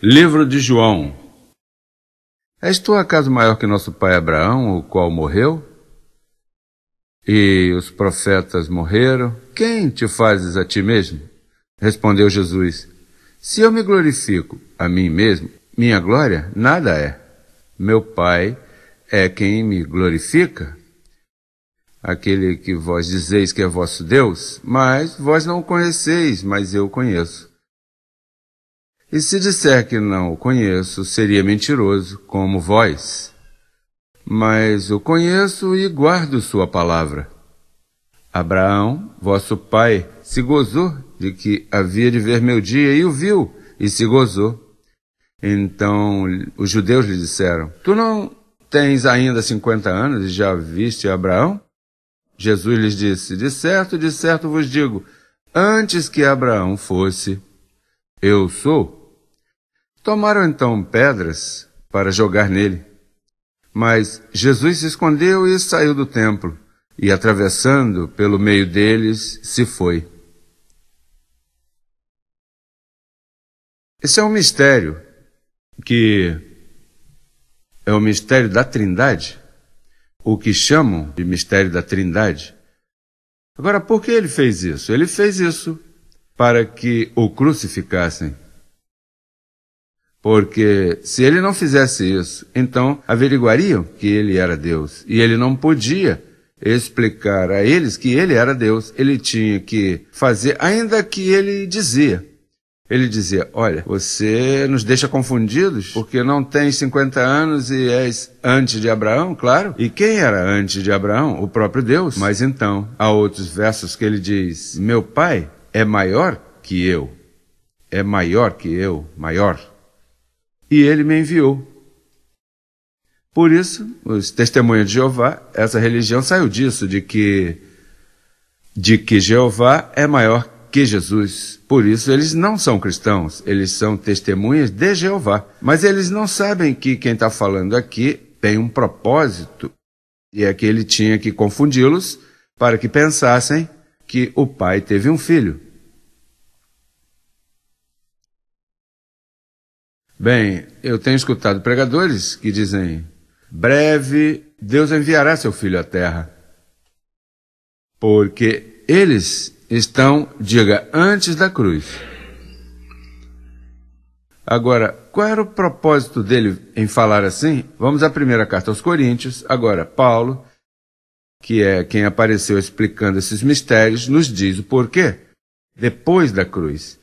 Livro de João. És tu acaso maior que nosso pai Abraão, o qual morreu? E os profetas morreram. Quem te fazes a ti mesmo? Respondeu Jesus: Se eu me glorifico a mim mesmo, minha glória nada é. Meu Pai é quem me glorifica, aquele que vós dizeis que é vosso Deus, mas vós não o conheceis, mas eu o conheço. E se disser que não o conheço, seria mentiroso, como vós. Mas o conheço e guardo sua palavra. Abraão, vosso pai, se gozou de que havia de ver meu dia e o viu, e se gozou. Então os judeus lhe disseram: Tu não tens ainda cinquenta anos e já viste Abraão? Jesus lhes disse: De certo, de certo vos digo, antes que Abraão fosse, eu sou. Tomaram então pedras para jogar nele. Mas Jesus se escondeu e saiu do templo, e atravessando pelo meio deles, se foi. Esse é um mistério que é o mistério da Trindade, o que chamam de mistério da Trindade. Agora, por que ele fez isso? Ele fez isso para que o crucificassem. Porque se ele não fizesse isso, então averiguariam que ele era Deus. E ele não podia explicar a eles que ele era Deus. Ele tinha que fazer, ainda que ele dizia. Ele dizia: Olha, você nos deixa confundidos, porque não tens 50 anos e és antes de Abraão, claro. E quem era antes de Abraão? O próprio Deus. Mas então, há outros versos que ele diz: Meu pai é maior que eu. É maior que eu, maior e ele me enviou. Por isso, os testemunhos de Jeová, essa religião saiu disso, de que, de que Jeová é maior que Jesus. Por isso, eles não são cristãos, eles são testemunhas de Jeová. Mas eles não sabem que quem está falando aqui tem um propósito, e é que ele tinha que confundi-los para que pensassem que o pai teve um filho. Bem, eu tenho escutado pregadores que dizem: breve Deus enviará seu filho à terra. Porque eles estão, diga, antes da cruz. Agora, qual era o propósito dele em falar assim? Vamos à primeira carta aos Coríntios. Agora, Paulo, que é quem apareceu explicando esses mistérios, nos diz o porquê. Depois da cruz.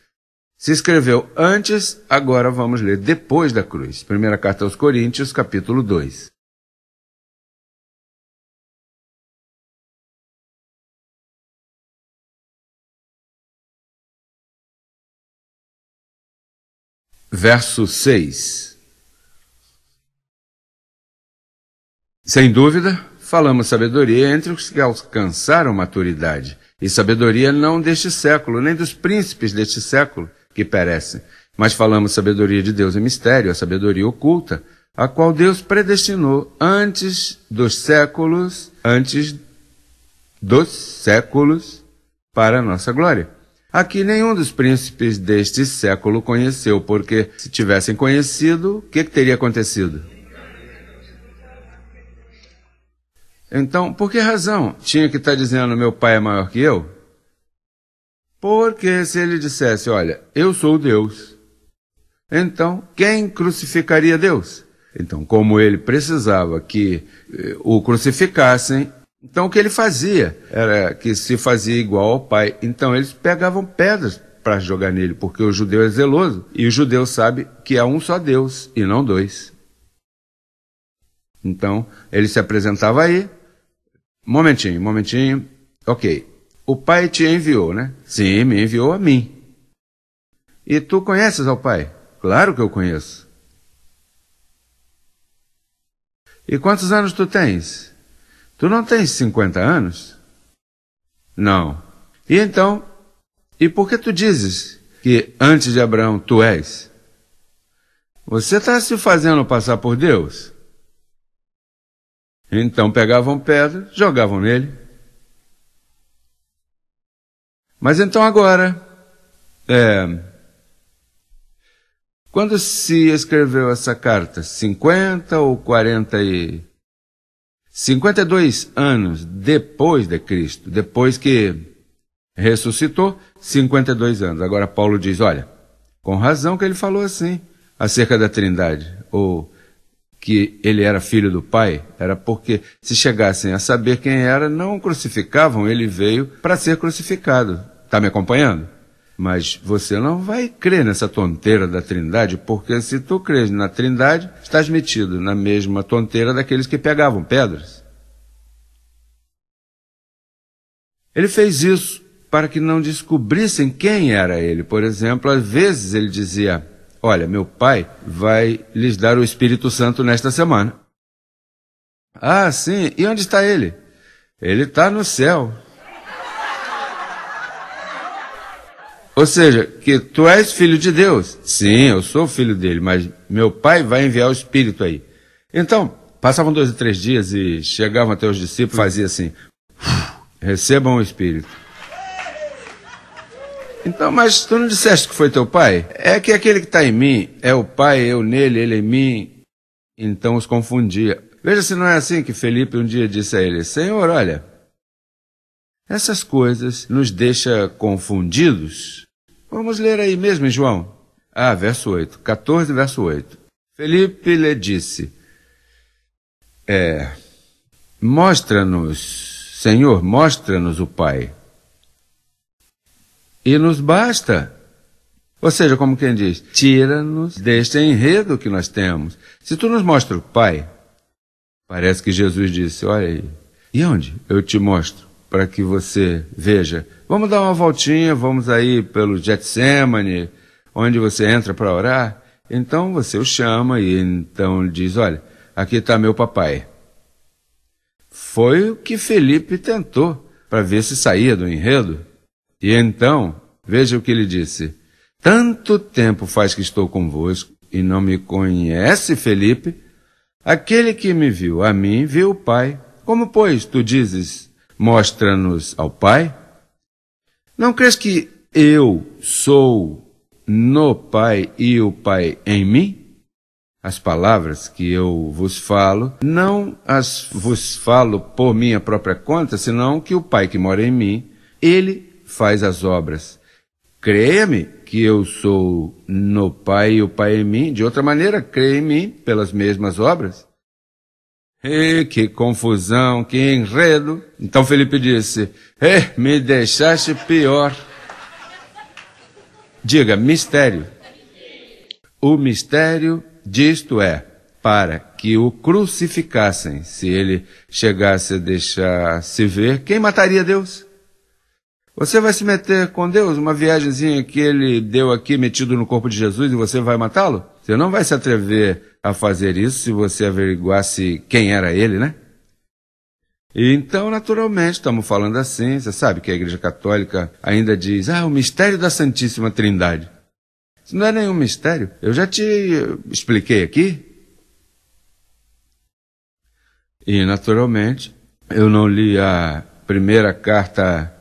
Se escreveu antes, agora vamos ler depois da cruz. Primeira carta aos Coríntios, capítulo 2. Verso 6. Sem dúvida, falamos sabedoria entre os que alcançaram maturidade, e sabedoria não deste século, nem dos príncipes deste século, que perecem, mas falamos sabedoria de Deus é mistério, a sabedoria oculta, a qual Deus predestinou antes dos séculos, antes dos séculos, para a nossa glória. Aqui nenhum dos príncipes deste século conheceu, porque se tivessem conhecido, o que, que teria acontecido? Então, por que razão tinha que estar tá dizendo meu pai é maior que eu? Porque se ele dissesse: Olha, eu sou Deus, então quem crucificaria Deus? Então, como ele precisava que eh, o crucificassem, então o que ele fazia era que se fazia igual ao Pai. Então eles pegavam pedras para jogar nele, porque o judeu é zeloso e o judeu sabe que há um só Deus e não dois. Então ele se apresentava aí, momentinho, momentinho, ok, o Pai te enviou, né? Sim, me enviou a mim. E tu conheces ao Pai? Claro que eu conheço. E quantos anos tu tens? Tu não tens 50 anos? Não. E então, e por que tu dizes que antes de Abraão tu és? Você está se fazendo passar por Deus? Então pegavam pedra, jogavam nele. Mas então agora, é, quando se escreveu essa carta? 50 ou 40 e 52 anos depois de Cristo, depois que ressuscitou, 52 anos. Agora Paulo diz, olha, com razão que ele falou assim acerca da Trindade, ou que ele era filho do pai, era porque se chegassem a saber quem era, não crucificavam, ele veio para ser crucificado. Está me acompanhando? Mas você não vai crer nessa tonteira da Trindade, porque se tu crês na Trindade, estás metido na mesma tonteira daqueles que pegavam pedras. Ele fez isso para que não descobrissem quem era ele. Por exemplo, às vezes ele dizia: Olha, meu pai vai lhes dar o Espírito Santo nesta semana. Ah, sim. E onde está ele? Ele está no céu. Ou seja, que tu és filho de Deus. Sim, eu sou filho dele, mas meu pai vai enviar o Espírito aí. Então, passavam dois ou três dias e chegavam até os discípulos e faziam assim: recebam o Espírito. Então, mas tu não disseste que foi teu pai? É que aquele que está em mim é o pai, eu nele, ele é em mim. Então os confundia. Veja se não é assim que Felipe um dia disse a ele: Senhor, olha, essas coisas nos deixa confundidos. Vamos ler aí mesmo em João. Ah, verso 8, 14, verso 8. Felipe lhe disse: É, mostra-nos, Senhor, mostra-nos o Pai e nos basta. Ou seja, como quem diz, tira-nos deste enredo que nós temos. Se tu nos mostra o Pai, parece que Jesus disse: Olha aí, e onde? Eu te mostro, para que você veja. Vamos dar uma voltinha, vamos aí pelo Getsemane, onde você entra para orar. Então você o chama e então diz: Olha, aqui está meu papai. Foi o que Felipe tentou para ver se saía do enredo. E então, veja o que ele disse: Tanto tempo faz que estou convosco e não me conhece, Felipe. Aquele que me viu a mim, viu o Pai. Como, pois, tu dizes, mostra-nos ao Pai? Não crês que eu sou no Pai e o Pai em mim? As palavras que eu vos falo, não as vos falo por minha própria conta, senão que o Pai que mora em mim, ele faz as obras. Creia-me que eu sou no Pai e o Pai em mim, de outra maneira, creia em mim pelas mesmas obras. E que confusão, que enredo. Então Felipe disse: eh, me deixaste pior. Diga, mistério. O mistério disto é para que o crucificassem. Se ele chegasse a deixar se ver, quem mataria Deus? Você vai se meter com Deus? Uma viagemzinha que ele deu aqui metido no corpo de Jesus e você vai matá-lo? Você não vai se atrever a fazer isso se você averiguasse quem era ele, né? E então, naturalmente, estamos falando assim. Você sabe que a Igreja Católica ainda diz: ah, o mistério da Santíssima Trindade. Isso não é nenhum mistério. Eu já te expliquei aqui. E, naturalmente, eu não li a primeira carta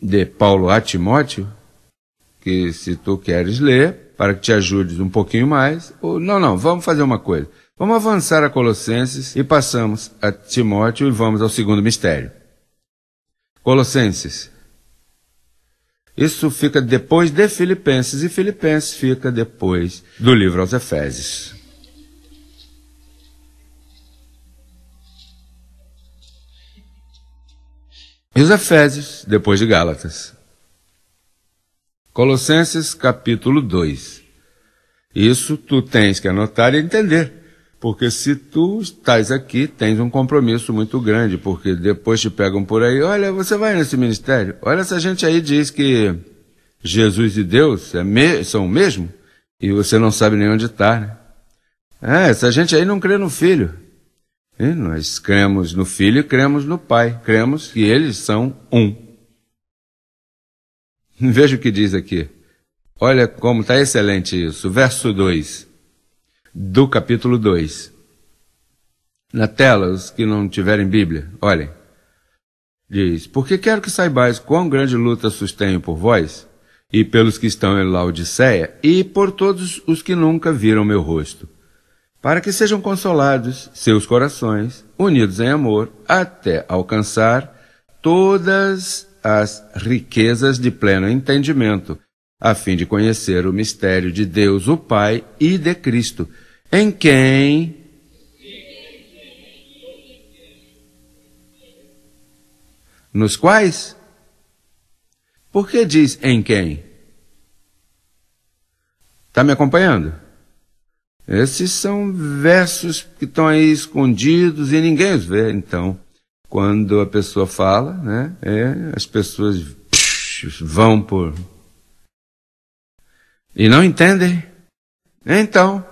de Paulo a Timóteo, que se tu queres ler, para que te ajudes um pouquinho mais, ou não, não, vamos fazer uma coisa. Vamos avançar a Colossenses e passamos a Timóteo e vamos ao segundo mistério. Colossenses. Isso fica depois de Filipenses e Filipenses fica depois do livro aos Efésios. E os Efésios, depois de Gálatas. Colossenses capítulo 2. Isso tu tens que anotar e entender, porque se tu estás aqui, tens um compromisso muito grande, porque depois te pegam por aí, olha, você vai nesse ministério, olha essa gente aí diz que Jesus e Deus é me são o mesmo, e você não sabe nem onde está, né? É, essa gente aí não crê no filho. E é, nós cremos no Filho e cremos no Pai. Cremos que eles são um. Veja o que diz aqui. Olha como está excelente isso. Verso 2 do capítulo 2. Na tela, os que não tiverem Bíblia, olhem. Diz: Porque quero que saibais quão grande luta sustenho por vós, e pelos que estão em Laodiceia, e por todos os que nunca viram meu rosto para que sejam consolados seus corações, unidos em amor, até alcançar todas as riquezas de pleno entendimento, a fim de conhecer o mistério de Deus, o Pai e de Cristo, em quem nos quais? Por que diz em quem? Está me acompanhando? Esses são versos que estão aí escondidos e ninguém os vê. Então, quando a pessoa fala, né, é, as pessoas vão por. E não entendem. Então,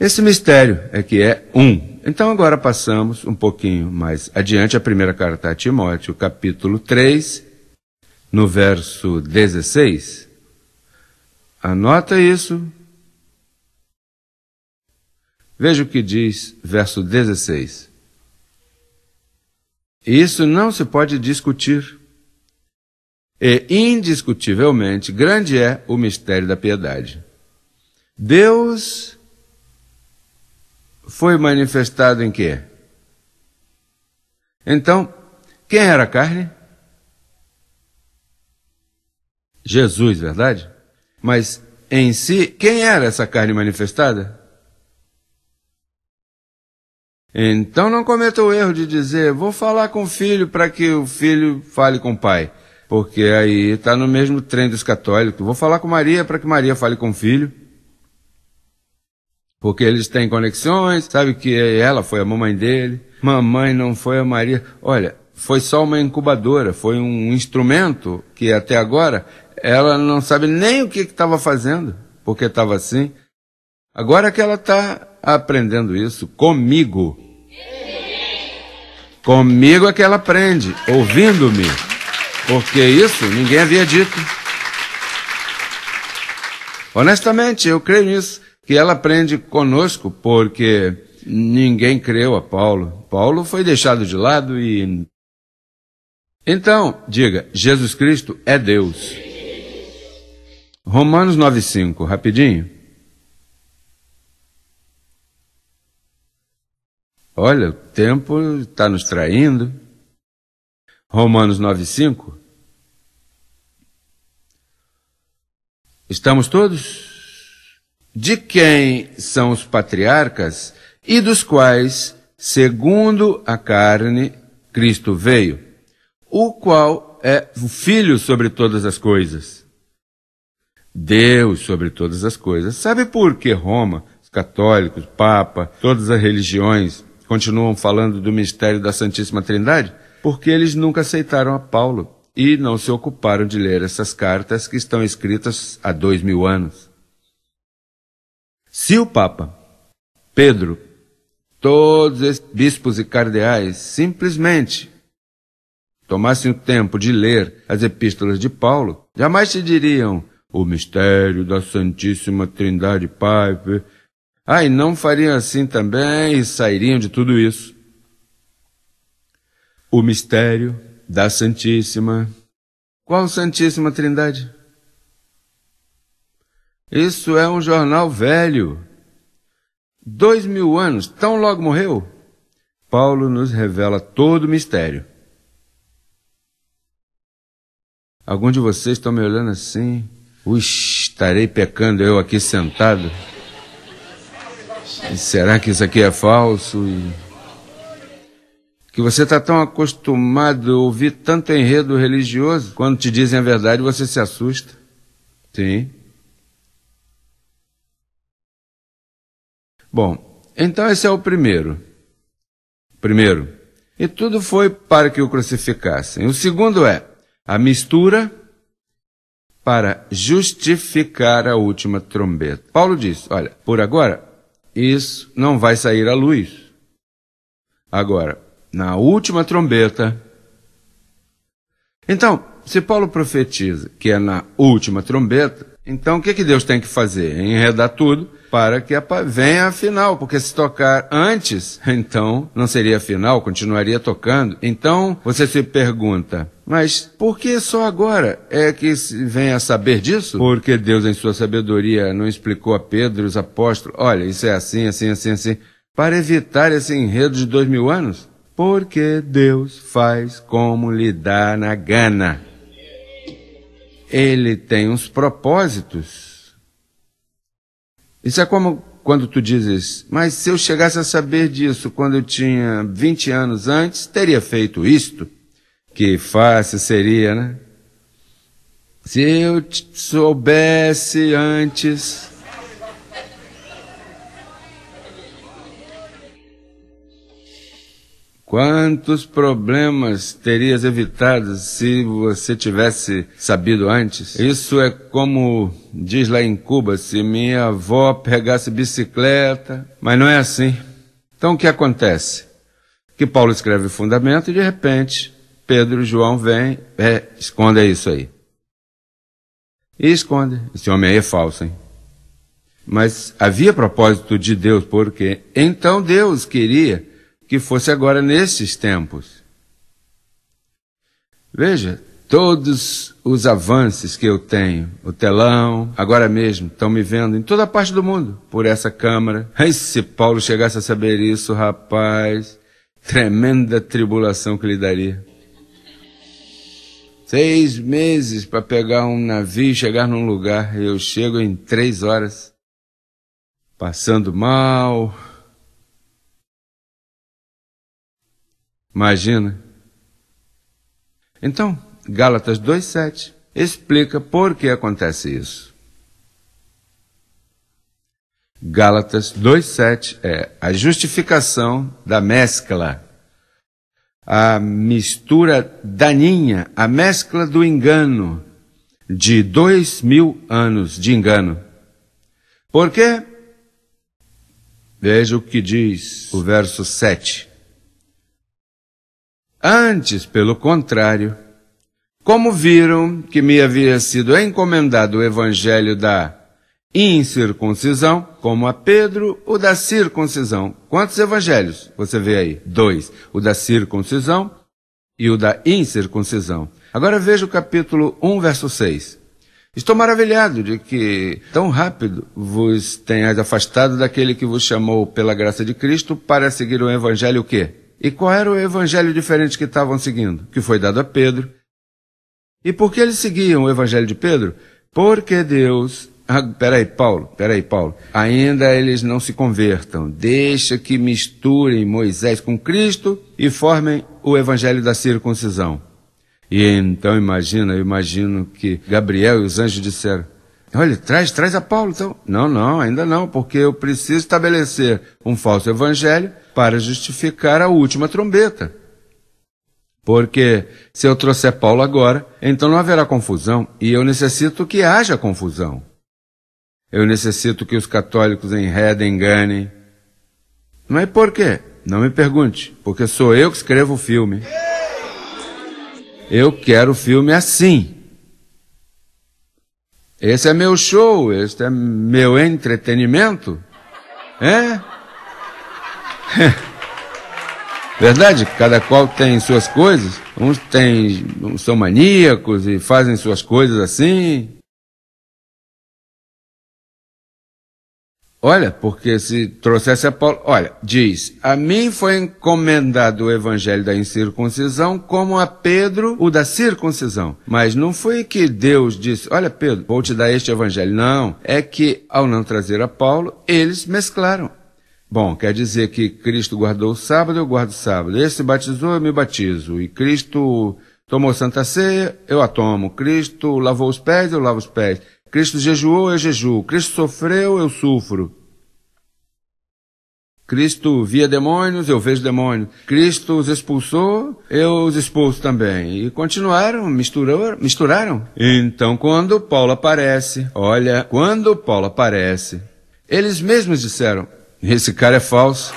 esse mistério é que é um. Então, agora passamos um pouquinho mais adiante a primeira carta a Timóteo, capítulo 3, no verso 16. Anota isso, Veja o que diz verso 16. isso não se pode discutir. E indiscutivelmente grande é o mistério da piedade. Deus foi manifestado em quê? Então, quem era a carne? Jesus, verdade? Mas em si, quem era essa carne manifestada? Então não cometa o erro de dizer, vou falar com o filho para que o filho fale com o pai. Porque aí está no mesmo trem dos católicos. Vou falar com Maria para que Maria fale com o filho. Porque eles têm conexões, sabe que ela foi a mamãe dele. Mamãe não foi a Maria. Olha, foi só uma incubadora, foi um instrumento que até agora ela não sabe nem o que estava fazendo, porque estava assim. Agora que ela está aprendendo isso comigo. Comigo é que ela aprende, ouvindo-me. Porque isso ninguém havia dito. Honestamente, eu creio nisso, que ela aprende conosco, porque ninguém creu a Paulo. Paulo foi deixado de lado e. Então, diga, Jesus Cristo é Deus. Romanos 9,5, rapidinho. Olha, o tempo está nos traindo. Romanos 9,5. Estamos todos? De quem são os patriarcas e dos quais, segundo a carne, Cristo veio, o qual é o Filho sobre todas as coisas. Deus sobre todas as coisas. Sabe por que Roma, os católicos, Papa, todas as religiões continuam falando do mistério da Santíssima Trindade? Porque eles nunca aceitaram a Paulo e não se ocuparam de ler essas cartas que estão escritas há dois mil anos. Se o Papa, Pedro, todos esses bispos e cardeais simplesmente tomassem o tempo de ler as epístolas de Paulo, jamais te diriam o mistério da Santíssima Trindade Pai ah, e não fariam assim também e sairiam de tudo isso. O mistério da Santíssima. Qual Santíssima Trindade? Isso é um jornal velho. Dois mil anos, tão logo morreu. Paulo nos revela todo o mistério. Algum de vocês estão me olhando assim. Ui, estarei pecando eu aqui sentado. E será que isso aqui é falso? E... Que você está tão acostumado a ouvir tanto enredo religioso, quando te dizem a verdade você se assusta. Sim. Bom, então esse é o primeiro. Primeiro, e tudo foi para que o crucificassem. O segundo é a mistura para justificar a última trombeta. Paulo diz: olha, por agora isso não vai sair à luz. Agora, na última trombeta. Então, se Paulo profetiza que é na última trombeta, então o que, que Deus tem que fazer? Enredar tudo para que venha a final, porque se tocar antes, então não seria final, continuaria tocando. Então você se pergunta, mas por que só agora é que vem a saber disso? Porque Deus, em sua sabedoria, não explicou a Pedro e os apóstolos: olha, isso é assim, assim, assim, assim, para evitar esse enredo de dois mil anos? Porque Deus faz como lhe dá na gana. Ele tem uns propósitos. Isso é como quando tu dizes, mas se eu chegasse a saber disso quando eu tinha 20 anos antes, teria feito isto? Que fácil seria, né? Se eu soubesse antes. Quantos problemas terias evitado se você tivesse sabido antes? Isso é como diz lá em Cuba, se minha avó pegasse bicicleta, mas não é assim. Então o que acontece? Que Paulo escreve o fundamento e de repente Pedro e João vêm, é, esconde isso aí. E esconde. Esse homem aí é falso, hein? Mas havia propósito de Deus, porque então Deus queria que fosse agora nesses tempos. Veja, todos os avanços que eu tenho, o telão, agora mesmo, estão me vendo em toda parte do mundo, por essa câmara. Ai, se Paulo chegasse a saber isso, rapaz, tremenda tribulação que lhe daria. Seis meses para pegar um navio e chegar num lugar, eu chego em três horas, passando mal, Imagina. Então, Gálatas 2,7 explica por que acontece isso. Gálatas 2,7 é a justificação da mescla, a mistura daninha, a mescla do engano, de dois mil anos de engano. Por quê? Veja o que diz o verso 7. Antes, pelo contrário, como viram que me havia sido encomendado o evangelho da incircuncisão, como a Pedro, o da circuncisão. Quantos evangelhos você vê aí? Dois: o da circuncisão e o da incircuncisão. Agora veja o capítulo 1, verso 6. Estou maravilhado de que tão rápido vos tenhais afastado daquele que vos chamou pela graça de Cristo para seguir o evangelho o quê? E qual era o evangelho diferente que estavam seguindo, que foi dado a Pedro? E por que eles seguiam o evangelho de Pedro? Porque Deus. Ah, peraí, Paulo, peraí, Paulo. Ainda eles não se convertam. Deixa que misturem Moisés com Cristo e formem o evangelho da circuncisão. E então imagina, eu imagino que Gabriel e os anjos disseram: Olha, traz, traz a Paulo então. Não, não, ainda não, porque eu preciso estabelecer um falso evangelho para justificar a última trombeta. Porque se eu trouxer Paulo agora, então não haverá confusão, e eu necessito que haja confusão. Eu necessito que os católicos enredem, enganem. Mas é por quê? Não me pergunte, porque sou eu que escrevo o filme. Eu quero o filme assim. Esse é meu show, este é meu entretenimento. É? Verdade? Cada qual tem suas coisas. Uns tem, são maníacos e fazem suas coisas assim. Olha, porque se trouxesse a Paulo. Olha, diz: A mim foi encomendado o evangelho da incircuncisão, como a Pedro o da circuncisão. Mas não foi que Deus disse: Olha, Pedro, vou te dar este evangelho. Não. É que, ao não trazer a Paulo, eles mesclaram. Bom, quer dizer que Cristo guardou o sábado, eu guardo o sábado. Esse batizou, eu me batizo. E Cristo tomou santa ceia, eu a tomo. Cristo lavou os pés, eu lavo os pés. Cristo jejuou, eu jejuo. Cristo sofreu, eu sofro. Cristo via demônios, eu vejo demônios. Cristo os expulsou, eu os expulso também. E continuaram, misturaram, misturaram. Então, quando Paulo aparece, olha, quando Paulo aparece, eles mesmos disseram: esse cara é falso.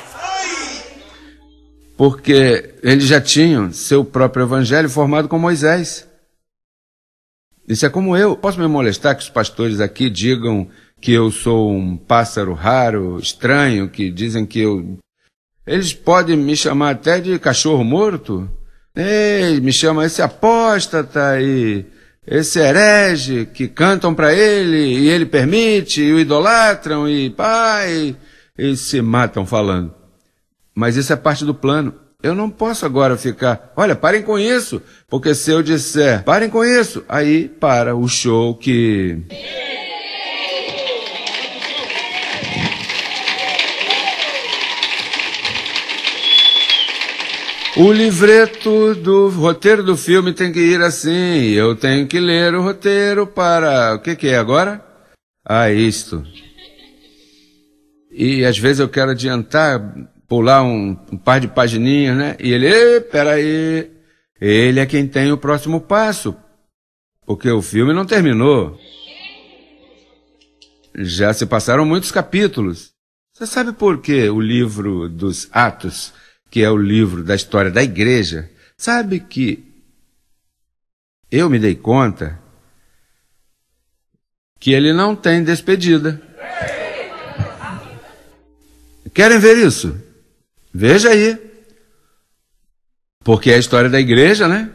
Porque ele já tinha seu próprio evangelho formado com Moisés. Isso é como eu. Posso me molestar que os pastores aqui digam que eu sou um pássaro raro, estranho, que dizem que eu. Eles podem me chamar até de cachorro morto. Ei, me chama esse apóstata e esse herege que cantam para ele e ele permite e o idolatram e pai eles se matam falando. Mas isso é parte do plano. Eu não posso agora ficar, olha, parem com isso, porque se eu disser, parem com isso, aí para o show que. O livreto do roteiro do filme tem que ir assim, eu tenho que ler o roteiro para. O que, que é agora? Ah, isto e às vezes eu quero adiantar, pular um, um par de pagininhas, né? E ele, peraí, ele é quem tem o próximo passo, porque o filme não terminou. Já se passaram muitos capítulos. Você sabe por que o livro dos Atos, que é o livro da história da igreja, sabe que eu me dei conta que ele não tem despedida. Querem ver isso? Veja aí. Porque é a história da igreja, né?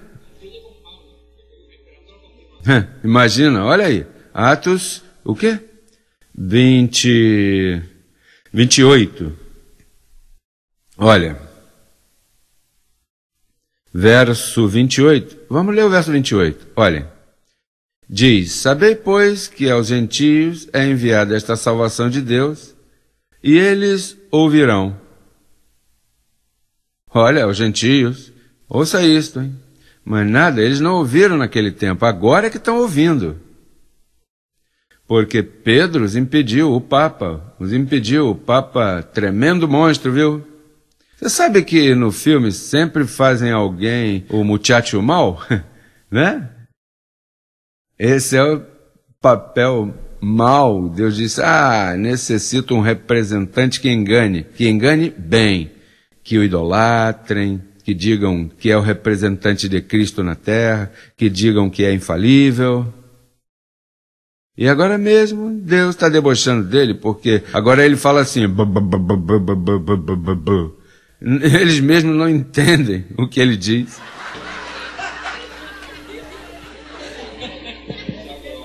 Imagina, olha aí. Atos, o quê? 20, 28. Olha. Verso 28. Vamos ler o verso 28. Olha. Diz: Sabei, pois, que aos gentios é enviada esta salvação de Deus, e eles ouvirão. Olha, os gentios, ouça isto, hein? Mas nada, eles não ouviram naquele tempo, agora é que estão ouvindo. Porque Pedro os impediu, o Papa os impediu, o Papa, tremendo monstro, viu? Você sabe que no filme sempre fazem alguém o muchacho mal, né? Esse é o papel mal, Deus disse: Ah, necessito um representante que engane, que engane bem, que o idolatrem, que digam que é o representante de Cristo na terra, que digam que é infalível. E agora mesmo Deus está debochando dele, porque agora ele fala assim. Eles mesmos não entendem o que ele diz.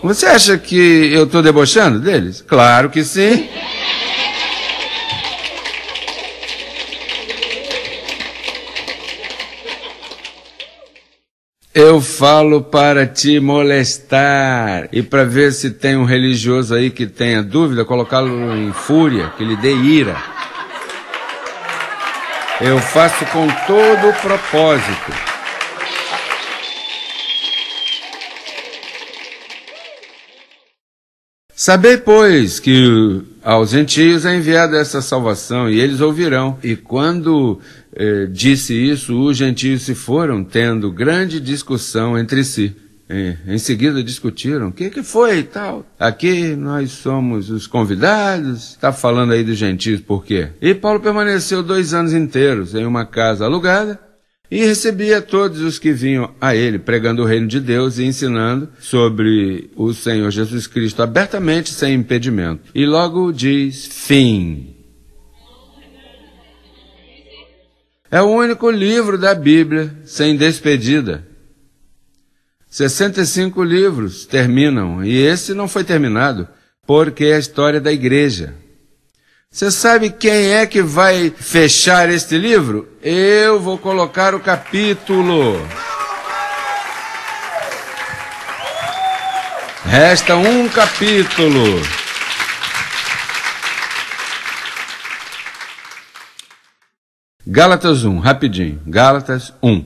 Você acha que eu estou debochando deles? Claro que sim. Eu falo para te molestar e para ver se tem um religioso aí que tenha dúvida, colocá-lo em fúria, que lhe dê ira. Eu faço com todo o propósito. Sabei, pois, que aos gentios é enviada essa salvação, e eles ouvirão. E quando eh, disse isso, os gentios se foram, tendo grande discussão entre si. em seguida discutiram, o que, que foi e tal? Aqui nós somos os convidados, está falando aí dos gentios por quê? E Paulo permaneceu dois anos inteiros em uma casa alugada, e recebia todos os que vinham a ele pregando o reino de Deus e ensinando sobre o Senhor Jesus Cristo abertamente, sem impedimento. E logo diz: fim. É o único livro da Bíblia sem despedida. 65 livros terminam, e esse não foi terminado, porque é a história da igreja. Você sabe quem é que vai fechar este livro? Eu vou colocar o capítulo. Resta um capítulo. Gálatas 1, rapidinho. Gálatas 1.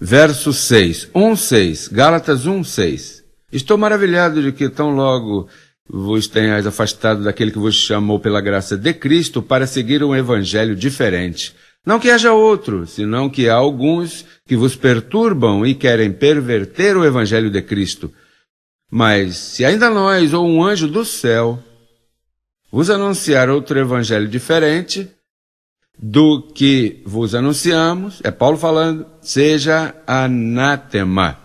Verso 6. 1, 6. Gálatas 1, 6. Estou maravilhado de que tão logo vos tenhais afastado daquele que vos chamou pela graça de Cristo para seguir um evangelho diferente. Não que haja outro, senão que há alguns que vos perturbam e querem perverter o evangelho de Cristo. Mas se ainda nós ou um anjo do céu vos anunciar outro evangelho diferente do que vos anunciamos, é Paulo falando, seja anátema.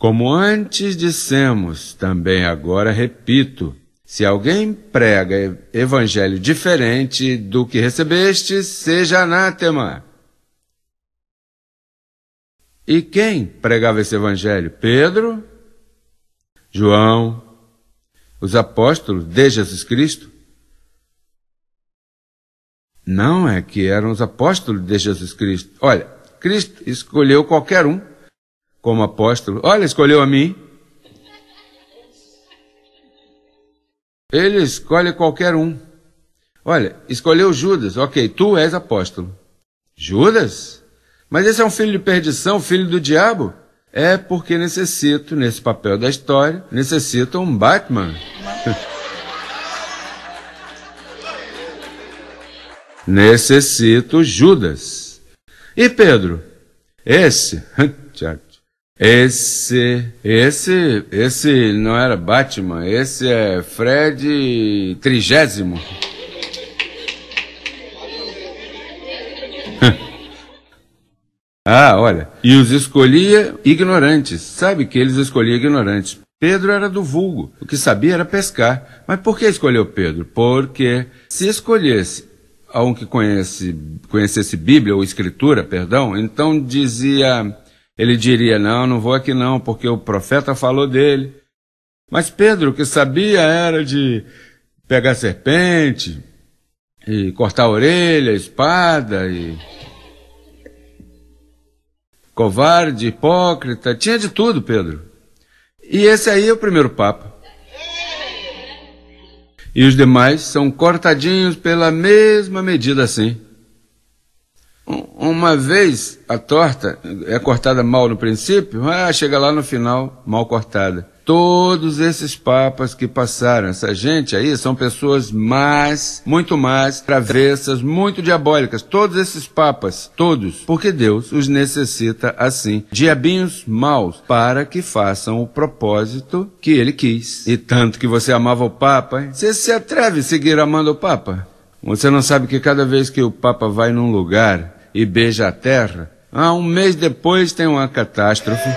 Como antes dissemos, também agora repito: se alguém prega evangelho diferente do que recebeste, seja anátema. E quem pregava esse evangelho? Pedro, João, os apóstolos de Jesus Cristo? Não é que eram os apóstolos de Jesus Cristo. Olha, Cristo escolheu qualquer um como apóstolo. Olha, escolheu a mim. Ele escolhe qualquer um. Olha, escolheu Judas. Ok, tu és apóstolo. Judas? Mas esse é um filho de perdição, filho do diabo? É porque necessito, nesse papel da história, necessito um Batman. necessito Judas. E Pedro? Esse? Tiago. Esse, esse, esse não era Batman, esse é Fred trigésimo. ah, olha, e os escolhia ignorantes. Sabe que eles escolhiam ignorantes. Pedro era do vulgo, o que sabia era pescar. Mas por que escolheu Pedro? Porque se escolhesse alguém que conhece, conhecesse Bíblia ou Escritura, perdão, então dizia ele diria: Não, não vou aqui não, porque o profeta falou dele. Mas Pedro, que sabia era de pegar serpente, e cortar a orelha, a espada, e. covarde, hipócrita, tinha de tudo, Pedro. E esse aí é o primeiro Papa. E os demais são cortadinhos pela mesma medida assim uma vez a torta é cortada mal no princípio, ah, chega lá no final mal cortada. Todos esses papas que passaram, essa gente aí, são pessoas mais, muito mais, travessas, muito diabólicas. Todos esses papas, todos, porque Deus os necessita assim, diabinhos maus, para que façam o propósito que ele quis. E tanto que você amava o papa, hein? você se atreve a seguir amando o papa? Você não sabe que cada vez que o Papa vai num lugar e beija a terra, ah, um mês depois tem uma catástrofe.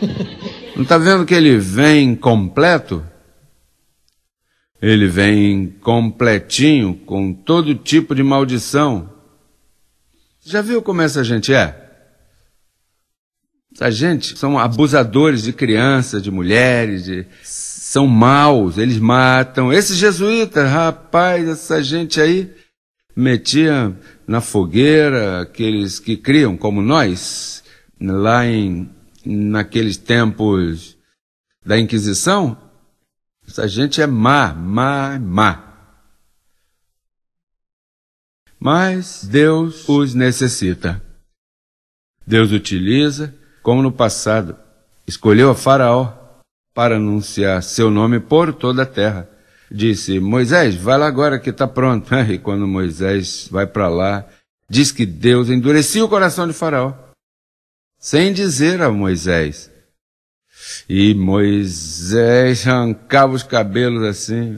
Não está vendo que ele vem completo? Ele vem completinho, com todo tipo de maldição. Já viu como essa gente é? Essa gente são abusadores de crianças, de mulheres, de são maus, eles matam. Esses jesuítas, rapaz, essa gente aí metia na fogueira aqueles que criam, como nós, lá em, naqueles tempos da Inquisição. Essa gente é má, má, má. Mas Deus os necessita. Deus utiliza, como no passado, escolheu a Faraó para anunciar seu nome por toda a terra. Disse: Moisés, vai lá agora que está pronto. E quando Moisés vai para lá, diz que Deus endurecia o coração de Faraó, sem dizer a Moisés. E Moisés arrancava os cabelos assim.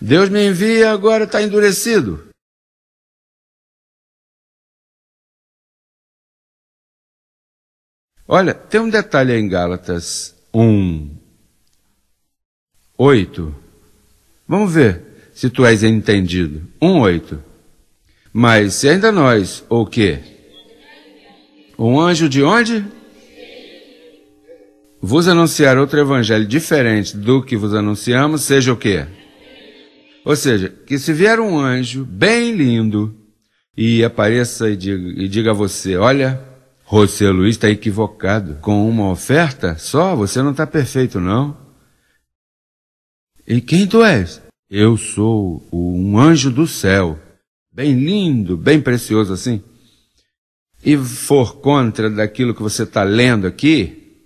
Deus me envia, agora está endurecido. Olha, tem um detalhe em Gálatas 1, 8. Vamos ver se tu és entendido. 1, 8. Mas se ainda nós, ou que? Um anjo de onde? Vos anunciar outro evangelho diferente do que vos anunciamos, seja o quê? Ou seja, que se vier um anjo bem lindo e apareça e diga, e diga a você: Olha, José Luiz está equivocado. Com uma oferta só, você não está perfeito, não. E quem tu és? Eu sou um anjo do céu, bem lindo, bem precioso assim. E for contra daquilo que você está lendo aqui,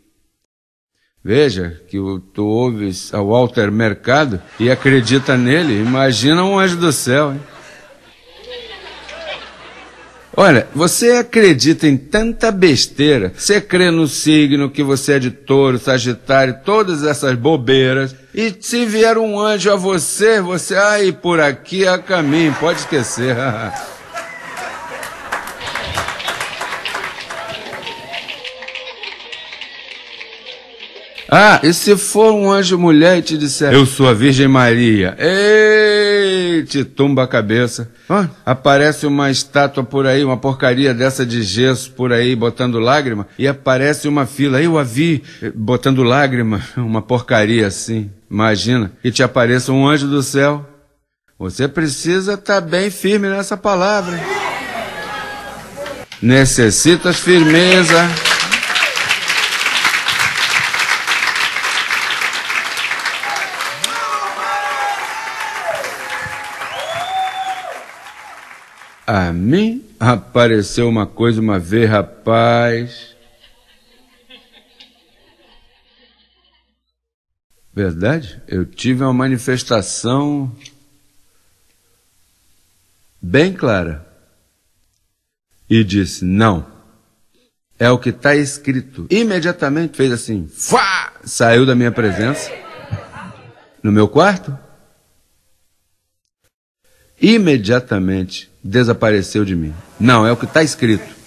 veja que tu ouves ao Walter Mercado e acredita nele, imagina um anjo do céu, hein? Olha, você acredita em tanta besteira, você crê no signo que você é de touro, sagitário, todas essas bobeiras, e se vier um anjo a você, você, ai, por aqui a é caminho, pode esquecer. Ah, e se for um anjo mulher e te disser: Eu sou a Virgem Maria. Ei, te tumba a cabeça. Ah, aparece uma estátua por aí, uma porcaria dessa de gesso por aí, botando lágrima. E aparece uma fila. Eu a vi eh, botando lágrima, uma porcaria assim. Imagina. E te apareça um anjo do céu. Você precisa estar tá bem firme nessa palavra. Necessitas firmeza. A mim apareceu uma coisa uma vez, rapaz. Verdade? Eu tive uma manifestação bem clara. E disse: não. É o que está escrito. Imediatamente fez assim, fá! Saiu da minha presença, no meu quarto. Imediatamente desapareceu de mim. Não, é o que está escrito.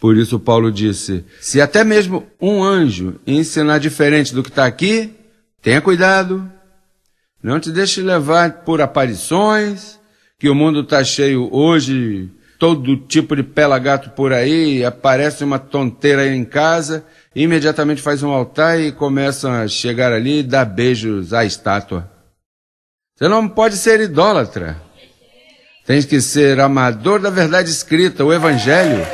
Por isso Paulo disse: se até mesmo um anjo ensinar diferente do que está aqui, tenha cuidado. Não te deixe levar por aparições, que o mundo está cheio hoje, todo tipo de pelagato por aí, aparece uma tonteira aí em casa, imediatamente faz um altar e começam a chegar ali e dar beijos à estátua. Você não pode ser idólatra. Tem que ser amador da verdade escrita, o Evangelho.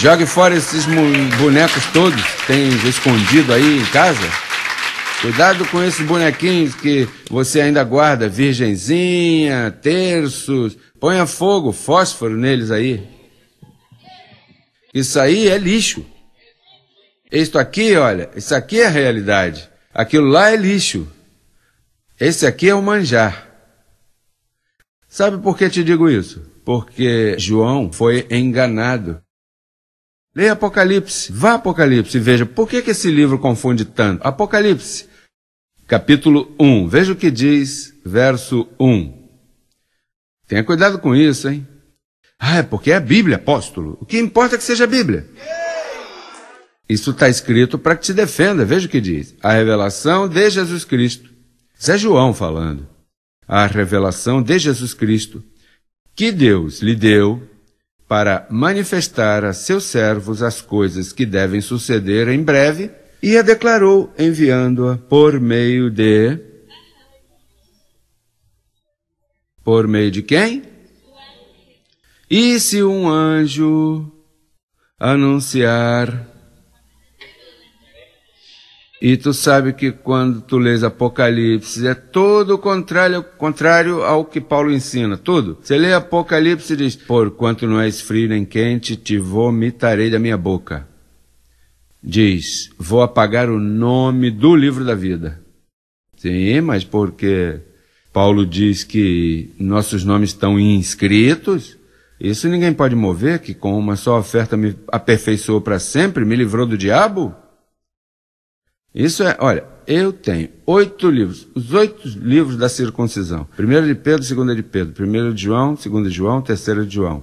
Jogue fora esses bonecos todos que tem escondido aí em casa. Cuidado com esses bonequinhos que você ainda guarda, virgenzinha, terços. Ponha fogo, fósforo neles aí. Isso aí é lixo. Isto aqui, olha, isso aqui é realidade. Aquilo lá é lixo. Esse aqui é o manjar. Sabe por que te digo isso? Porque João foi enganado. Leia Apocalipse, vá Apocalipse e veja por que, que esse livro confunde tanto. Apocalipse, capítulo 1, veja o que diz, verso 1. Tenha cuidado com isso, hein? Ah, é porque é a Bíblia, apóstolo. O que importa é que seja a Bíblia. Isso está escrito para que te defenda, veja o que diz. A revelação de Jesus Cristo Zé João falando. A revelação de Jesus Cristo, que Deus lhe deu para manifestar a seus servos as coisas que devem suceder em breve, e a declarou enviando-a por meio de. Por meio de quem? E se um anjo anunciar e tu sabe que quando tu lês Apocalipse, é todo o contrário, contrário ao que Paulo ensina, tudo. Você lê Apocalipse e diz, porquanto não és frio nem quente, te vomitarei da minha boca. Diz, vou apagar o nome do livro da vida. Sim, mas porque Paulo diz que nossos nomes estão inscritos, isso ninguém pode mover, que com uma só oferta me aperfeiçoou para sempre, me livrou do diabo. Isso é, olha, eu tenho oito livros, os oito livros da circuncisão. Primeiro de Pedro, segundo de Pedro, primeiro de João, segundo de João, terceiro de João.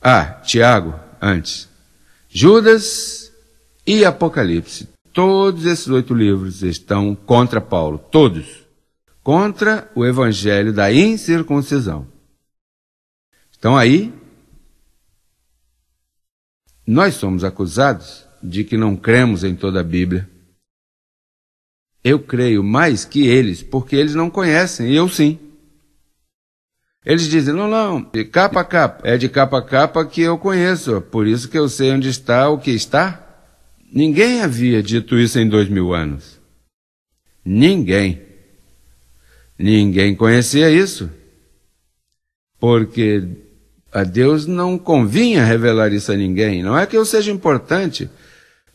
Ah, Tiago, antes. Judas e Apocalipse. Todos esses oito livros estão contra Paulo, todos. Contra o evangelho da incircuncisão. Estão aí. Nós somos acusados de que não cremos em toda a Bíblia. Eu creio mais que eles, porque eles não conhecem, e eu sim. Eles dizem: não, não, de capa a capa, é de capa a capa que eu conheço, por isso que eu sei onde está o que está. Ninguém havia dito isso em dois mil anos. Ninguém. Ninguém conhecia isso. Porque a Deus não convinha revelar isso a ninguém. Não é que eu seja importante,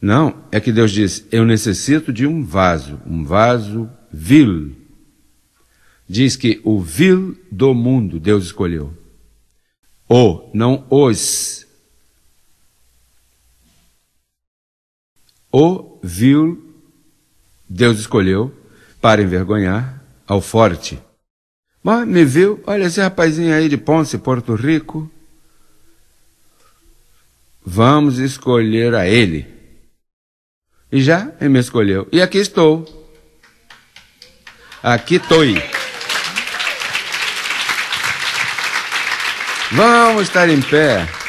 não, é que Deus diz: eu necessito de um vaso, um vaso vil. Diz que o vil do mundo Deus escolheu. O, não os. O vil Deus escolheu para envergonhar ao forte. Mas me viu, olha esse rapazinho aí de Ponce, Porto Rico. Vamos escolher a ele e já me escolheu. E aqui estou. Aqui estou. Vamos estar em pé.